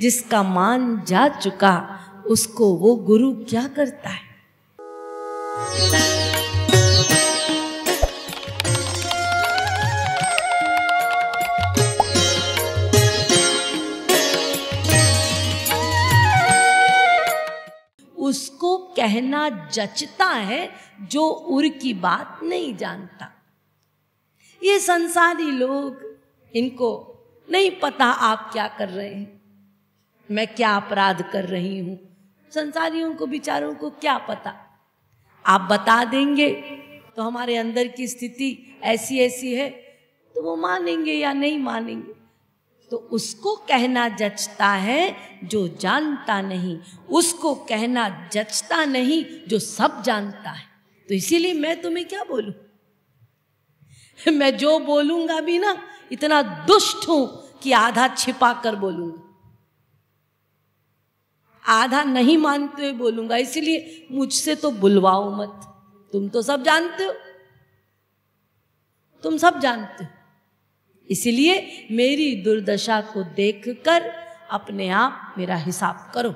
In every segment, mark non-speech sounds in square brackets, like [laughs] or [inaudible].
जिसका मान जा चुका उसको वो गुरु क्या करता है उसको कहना जचता है जो उर की बात नहीं जानता ये संसारी लोग इनको नहीं पता आप क्या कर रहे हैं मैं क्या अपराध कर रही हूं संसारियों को बिचारों को क्या पता आप बता देंगे तो हमारे अंदर की स्थिति ऐसी ऐसी है तो वो मानेंगे या नहीं मानेंगे तो उसको कहना जचता है जो जानता नहीं उसको कहना जचता नहीं जो सब जानता है तो इसीलिए मैं तुम्हें क्या बोलूं [laughs] मैं जो बोलूंगा भी ना इतना दुष्ट हूं कि आधा छिपा कर बोलूंगा आधा नहीं मानते हुए बोलूंगा इसीलिए मुझसे तो बुलवाओ मत तुम तो सब जानते हो तुम सब जानते हो इसलिए मेरी दुर्दशा को देखकर अपने आप मेरा हिसाब करो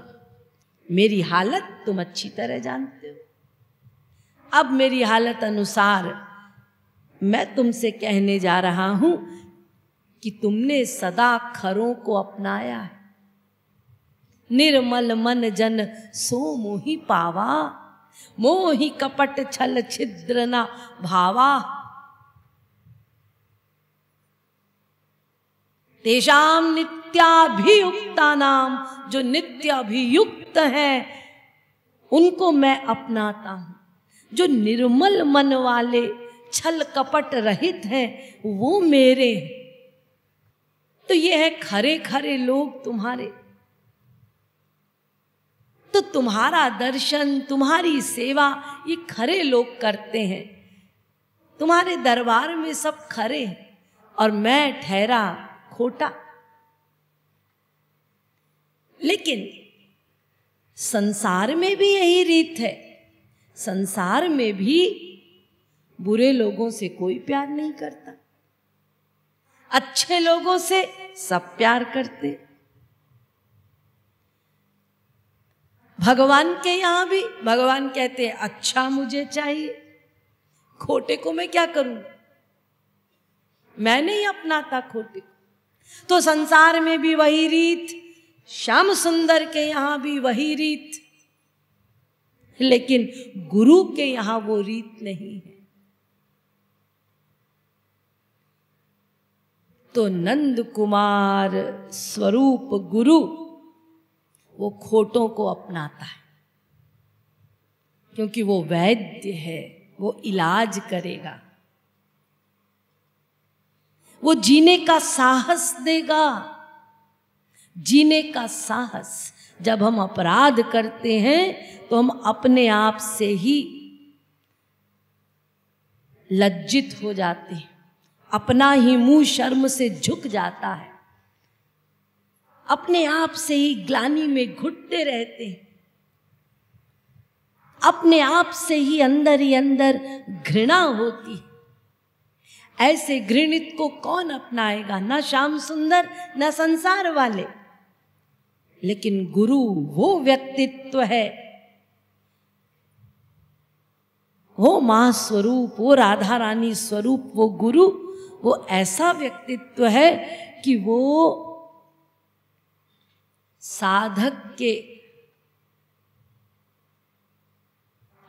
मेरी हालत तुम अच्छी तरह जानते हो अब मेरी हालत अनुसार मैं तुमसे कहने जा रहा हूं कि तुमने सदा खरों को अपनाया है निर्मल मन जन सो मोहि पावा मोहि कपट छल छिद्र ना भावा तेजाम नित्याभियुक्ता नाम जो नित्य अभियुक्त हैं उनको मैं अपनाता हूं जो निर्मल मन वाले छल कपट रहित हैं वो मेरे तो ये है खरे खरे लोग तुम्हारे तो तुम्हारा दर्शन तुम्हारी सेवा ये खरे लोग करते हैं तुम्हारे दरबार में सब खरे हैं और मैं ठहरा खोटा लेकिन संसार में भी यही रीत है संसार में भी बुरे लोगों से कोई प्यार नहीं करता अच्छे लोगों से सब प्यार करते भगवान के यहां भी भगवान कहते हैं अच्छा मुझे चाहिए खोटे को मैं क्या करूं मैं नहीं अपनाता खोटे को तो संसार में भी वही रीत श्याम सुंदर के यहां भी वही रीत लेकिन गुरु के यहां वो रीत नहीं है तो नंद कुमार स्वरूप गुरु वो खोटों को अपनाता है क्योंकि वो वैद्य है वो इलाज करेगा वो जीने का साहस देगा जीने का साहस जब हम अपराध करते हैं तो हम अपने आप से ही लज्जित हो जाते हैं अपना ही मुंह शर्म से झुक जाता है अपने आप से ही ग्लानी में घुटते रहते हैं अपने आप से ही अंदर ही अंदर घृणा होती है ऐसे घृणित को कौन अपनाएगा ना श्याम सुंदर ना संसार वाले लेकिन गुरु वो व्यक्तित्व है वो मां स्वरूप वो राधा रानी स्वरूप वो गुरु वो ऐसा व्यक्तित्व है कि वो साधक के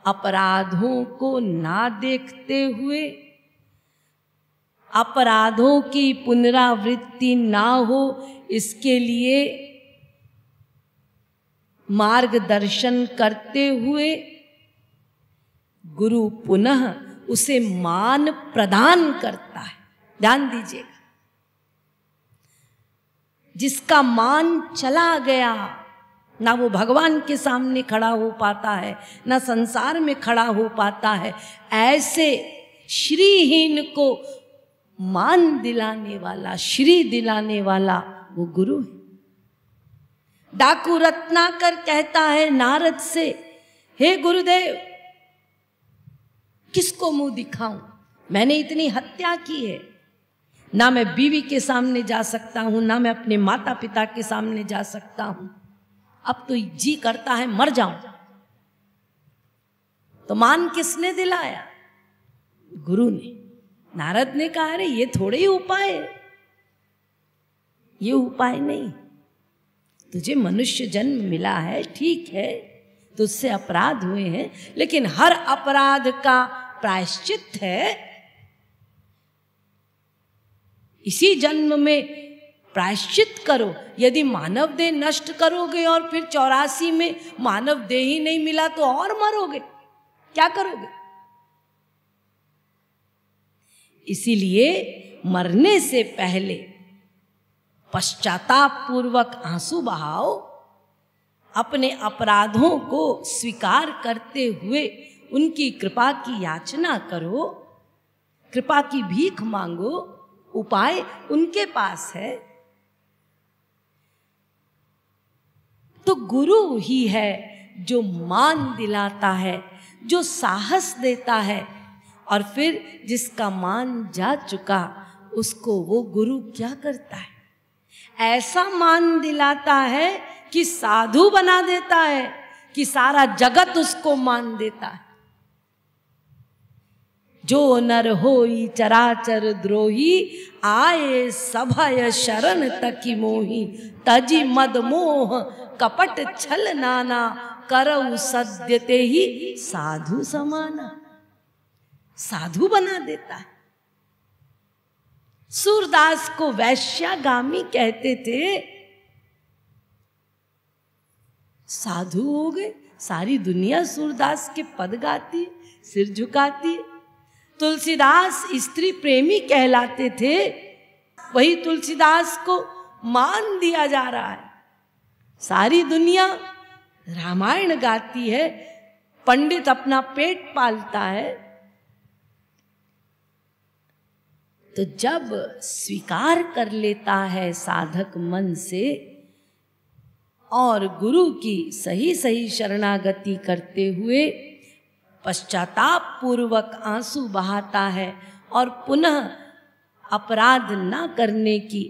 अपराधों को ना देखते हुए अपराधों की पुनरावृत्ति ना हो इसके लिए मार्गदर्शन करते हुए गुरु पुनः उसे मान प्रदान करता है ध्यान दीजिएगा जिसका मान चला गया ना वो भगवान के सामने खड़ा हो पाता है ना संसार में खड़ा हो पाता है ऐसे श्रीहीन को मान दिलाने वाला श्री दिलाने वाला वो गुरु है डाकू रत्नाकर कहता है नारद से हे गुरुदेव किसको मुंह दिखाऊं मैंने इतनी हत्या की है ना मैं बीवी के सामने जा सकता हूँ ना मैं अपने माता पिता के सामने जा सकता हूँ अब तो जी करता है मर जाऊं तो मान किसने दिलाया गुरु ने नारद ने कहा अरे ये थोड़े ही उपाय ये उपाय नहीं तुझे मनुष्य जन्म मिला है ठीक है तुझसे अपराध हुए हैं लेकिन हर अपराध का प्रायश्चित है इसी जन्म में प्रायश्चित करो यदि मानव देह नष्ट करोगे और फिर चौरासी में मानव देह ही नहीं मिला तो और मरोगे क्या करोगे इसीलिए मरने से पहले पश्चाताप पूर्वक आंसू बहाओ अपने अपराधों को स्वीकार करते हुए उनकी कृपा की याचना करो कृपा की भीख मांगो उपाय उनके पास है तो गुरु ही है जो मान दिलाता है जो साहस देता है और फिर जिसका मान जा चुका उसको वो गुरु क्या करता है ऐसा मान दिलाता है कि साधु बना देता है कि सारा जगत उसको मान देता है जो नर होई चराचर द्रोही आए सभय शरण तक मोही तजी मद मोह कपट छल नाना करऊ ते ही साधु समाना साधु बना देता है सूरदास को वैश्यागामी कहते थे साधु हो गए सारी दुनिया सूरदास के पद गाती सिर झुकाती तुलसीदास स्त्री प्रेमी कहलाते थे वही तुलसीदास को मान दिया जा रहा है सारी दुनिया रामायण गाती है पंडित अपना पेट पालता है तो जब स्वीकार कर लेता है साधक मन से और गुरु की सही सही शरणागति करते हुए पश्चाताप पूर्वक आंसू बहाता है और पुनः अपराध न करने की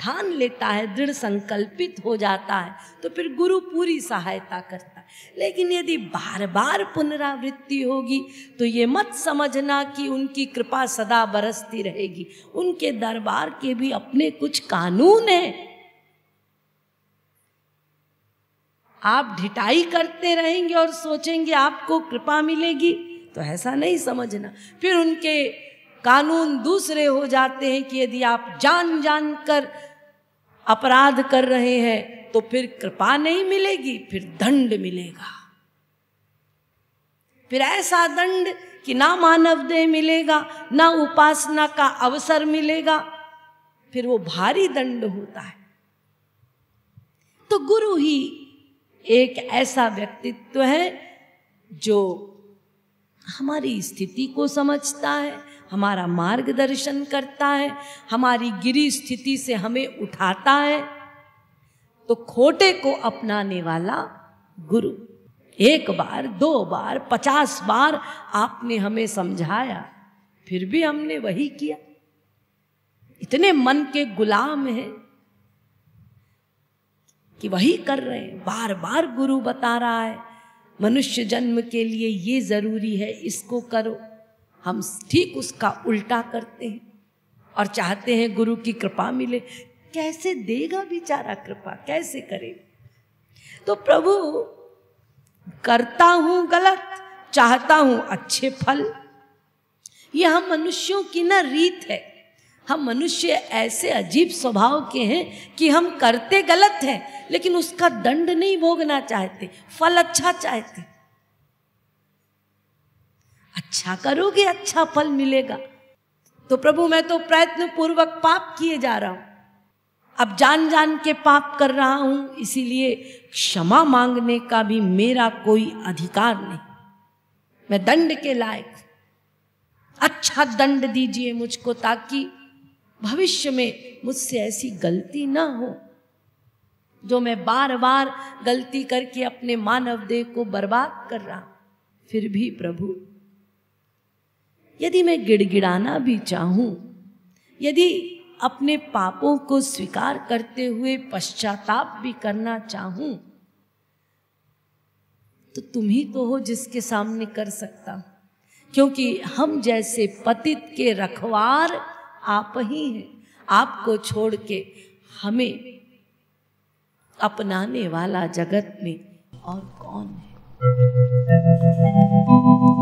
ठान लेता है दृढ़ संकल्पित हो जाता है तो फिर गुरु पूरी सहायता करता है लेकिन यदि बार बार पुनरावृत्ति होगी तो ये मत समझना कि उनकी कृपा सदा बरसती रहेगी उनके दरबार के भी अपने कुछ कानून हैं आप ढिटाई करते रहेंगे और सोचेंगे आपको कृपा मिलेगी तो ऐसा नहीं समझना फिर उनके कानून दूसरे हो जाते हैं कि यदि आप जान जान कर अपराध कर रहे हैं तो फिर कृपा नहीं मिलेगी फिर दंड मिलेगा फिर ऐसा दंड कि ना मानव देह मिलेगा ना उपासना का अवसर मिलेगा फिर वो भारी दंड होता है तो गुरु ही एक ऐसा व्यक्तित्व है जो हमारी स्थिति को समझता है हमारा मार्गदर्शन करता है हमारी गिरी स्थिति से हमें उठाता है तो खोटे को अपनाने वाला गुरु एक बार दो बार पचास बार आपने हमें समझाया फिर भी हमने वही किया इतने मन के गुलाम हैं कि वही कर रहे हैं बार बार गुरु बता रहा है मनुष्य जन्म के लिए ये ज़रूरी है इसको करो हम ठीक उसका उल्टा करते हैं और चाहते हैं गुरु की कृपा मिले कैसे देगा बेचारा कृपा कैसे करे तो प्रभु करता हूं गलत चाहता हूं अच्छे फल यह हम मनुष्यों की ना रीत है हम मनुष्य ऐसे अजीब स्वभाव के हैं कि हम करते गलत हैं लेकिन उसका दंड नहीं भोगना चाहते फल अच्छा चाहते अच्छा करोगे अच्छा फल मिलेगा तो प्रभु मैं तो प्रयत्न पूर्वक पाप किए जा रहा हूं अब जान जान के पाप कर रहा हूं इसीलिए क्षमा मांगने का भी मेरा कोई अधिकार नहीं मैं दंड के लायक अच्छा दंड दीजिए मुझको ताकि भविष्य में मुझसे ऐसी गलती ना हो जो मैं बार बार गलती करके अपने मानव देह को बर्बाद कर रहा फिर भी प्रभु यदि मैं गिड़गिड़ाना भी चाहूं यदि अपने पापों को स्वीकार करते हुए पश्चाताप भी करना चाहूं तो तुम ही तो हो जिसके सामने कर सकता क्योंकि हम जैसे पतित के रखवार आप ही हैं आपको छोड़ के हमें अपनाने वाला जगत में और कौन है